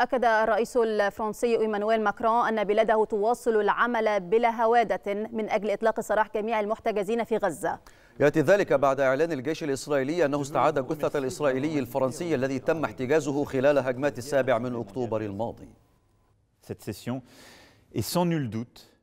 أكد الرئيس الفرنسي إيمانويل ماكرون أن بلاده تواصل العمل بلا هوادة من أجل إطلاق سراح جميع المحتجزين في غزة يأتي ذلك بعد إعلان الجيش الإسرائيلي أنه استعاد جثة الإسرائيلي الفرنسي الذي تم احتجازه خلال هجمات السابع من أكتوبر الماضي Cette session est sans nul doute